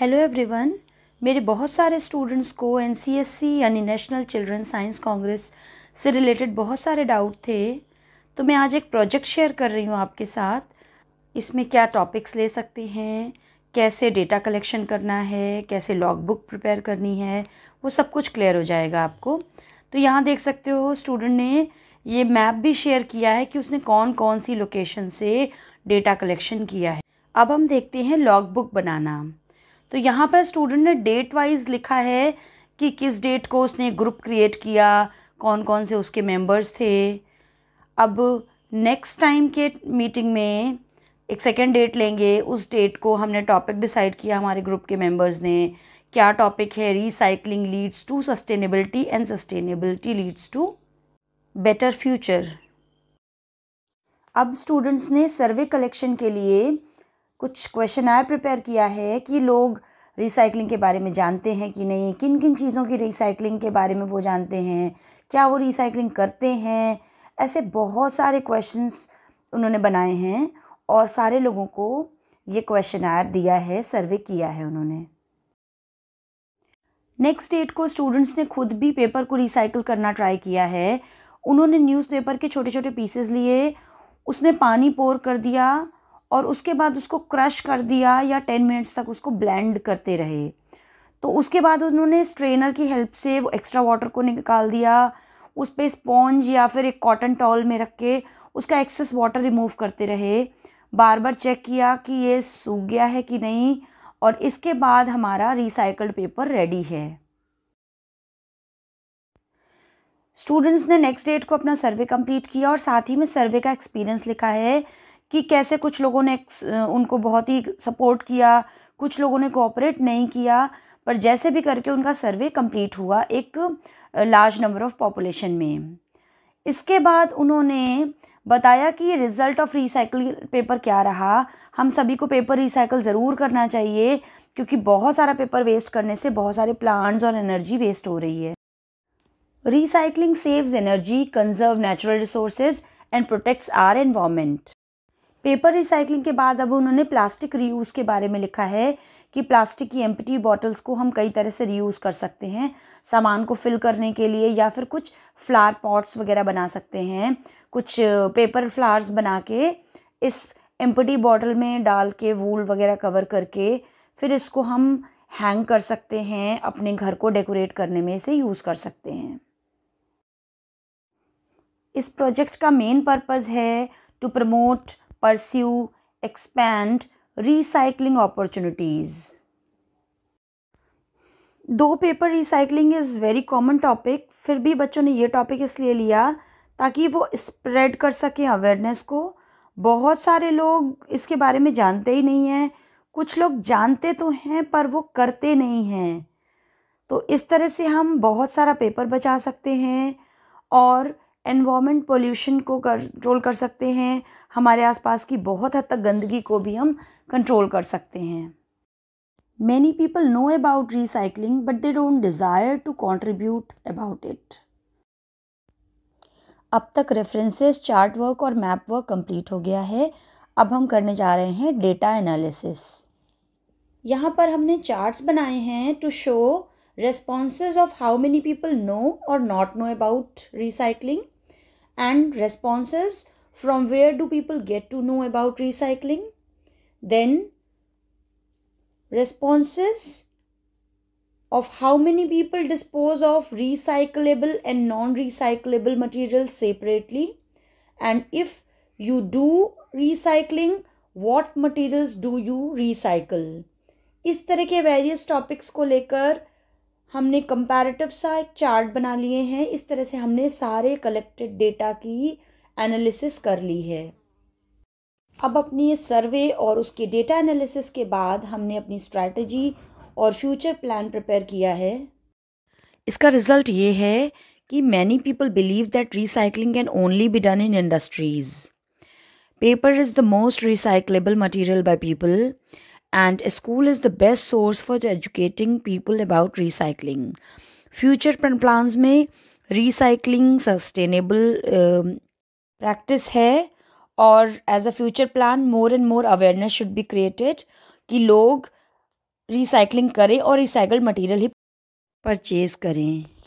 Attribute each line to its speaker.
Speaker 1: Hello everyone मेरे बहुत सारे स्टूडेंट्स को एन यानी नेशनल चिल्ड्रन साइंस कांग्रेस से रिलेटेड बहुत सारे डाउट थे तो मैं आज एक प्रोजेक्ट शेयर कर रही हूँ आपके साथ इसमें क्या टॉपिक्स ले सकते हैं कैसे डेटा कलेक्शन करना है कैसे लॉग बुक प्रिपेयर करनी है वो सब कुछ क्लियर हो जाएगा आपको तो यहाँ देख सकते हो स्टूडेंट ने ये मैप भी शेयर किया है कि उसने कौन कौन सी लोकेशन से डेटा कलेक्शन किया है अब हम देखते हैं लॉग बुक बनाना तो यहाँ पर स्टूडेंट ने डेट वाइज लिखा है कि किस डेट को उसने ग्रुप क्रिएट किया कौन कौन से उसके मेंबर्स थे अब नेक्स्ट टाइम के मीटिंग में एक सेकेंड डेट लेंगे उस डेट को हमने टॉपिक डिसाइड किया हमारे ग्रुप के मेंबर्स ने क्या टॉपिक है recycling leads to sustainability and sustainability leads to better future अब स्टूडेंट्स ने सर्वे कलेक्शन के लिए कुछ क्वेश्चन आर प्रिपेयर किया है कि लोग रिसाइकलिंग के बारे में जानते हैं कि नहीं किन किन चीज़ों की रिसाइकलिंग के बारे में वो जानते हैं क्या वो रिसाइकलिंग करते हैं ऐसे बहुत सारे क्वेश्चंस उन्होंने बनाए हैं और सारे लोगों को ये क्वेश्चन आर दिया है सर्वे किया है उन्होंने नेक्स्ट डेट को स्टूडेंट्स ने खुद भी पेपर को रिसाइकल करना ट्राई किया है उन्होंने न्यूज़पेपर के छोटे छोटे पीसेस लिए उसमें पानी पोर कर दिया और उसके बाद उसको क्रश कर दिया या टेन मिनट्स तक उसको ब्लेंड करते रहे तो उसके बाद उन्होंने स्ट्रेनर की हेल्प से वो एक्स्ट्रा वाटर को निकाल दिया उस पर स्पॉन्ज या फिर एक कॉटन टॉल में रख के उसका एक्सेस वाटर रिमूव करते रहे बार बार चेक किया कि ये सूख गया है कि नहीं और इसके बाद हमारा रिसाइकल्ड पेपर रेडी है स्टूडेंट्स ने नेक्स्ट डेट को अपना सर्वे कंप्लीट किया और साथ ही में सर्वे का एक्सपीरियंस लिखा है कि कैसे कुछ लोगों ने उनको बहुत ही सपोर्ट किया कुछ लोगों ने कोऑपरेट नहीं किया पर जैसे भी करके उनका सर्वे कंप्लीट हुआ एक लार्ज नंबर ऑफ पॉपुलेशन में इसके बाद उन्होंने बताया कि रिज़ल्ट ऑफ रिसाइकल पेपर क्या रहा हम सभी को पेपर रिसाइकल ज़रूर करना चाहिए क्योंकि बहुत सारा पेपर वेस्ट करने से बहुत सारे प्लांट्स और एनर्जी वेस्ट हो रही है recycling saves energy conserve natural resources and protects our environment paper recycling के बाद अब उन्होंने प्लास्टिक रीयूज़ के बारे में लिखा है कि प्लास्टिक की एम्पटी बॉटल्स को हम कई तरह से रीयूज़ कर सकते हैं सामान को फिल करने के लिए या फिर कुछ फ्लावर पॉट्स वगैरह बना सकते हैं कुछ पेपर फ्लावर्स बना के इस एम्पटी बॉटल में डाल के वूल वगैरह कवर करके फिर इसको हम हैंग कर सकते हैं अपने घर को डेकोरेट करने में इसे यूज़ कर सकते हैं इस प्रोजेक्ट का मेन पर्पज़ है to promote pursue expand recycling opportunities. दो paper recycling is very common topic फिर भी बच्चों ने ये टॉपिक इसलिए लिया ताकि वो स्प्रेड कर सकें अवेयरनेस को बहुत सारे लोग इसके बारे में जानते ही नहीं हैं कुछ लोग जानते तो हैं पर वो करते नहीं हैं तो इस तरह से हम बहुत सारा पेपर बचा सकते हैं और एनवामेंट पोल्यूशन को कंट्रोल कर सकते हैं हमारे आसपास की बहुत हद तक गंदगी को भी हम कंट्रोल कर सकते हैं many people know about recycling but they don't desire to contribute about it अब तक रेफरेंसेस चार्ट वर्क और मैप वर्क कंप्लीट हो गया है अब हम करने जा रहे हैं डेटा एनालिसिस यहाँ पर हमने चार्ट्स बनाए हैं to show responses of how many people know or not know about recycling and responses from where do people get to know about recycling then responses of how many people dispose of recyclable and non-recyclable materials separately and if you do recycling what materials do you recycle इस तरह के various topics को लेकर हमने comparative सा एक chart बना लिए हैं इस तरह से हमने सारे कलेक्टेड डेटा की एनालिसिस कर ली है अब अपनी सर्वे और उसके डेटा एनालिसिस के बाद हमने अपनी स्ट्रैटेजी और फ्यूचर प्लान प्रिपेयर किया है इसका रिजल्ट ये है कि many people believe that recycling can only be done in industries paper is the most recyclable material by people and school is the best source for educating people about recycling. Future plans में recycling sustainable practice है और as a future plan more and more awareness should be created कि लोग recycling करें और recycled material ही purchase करें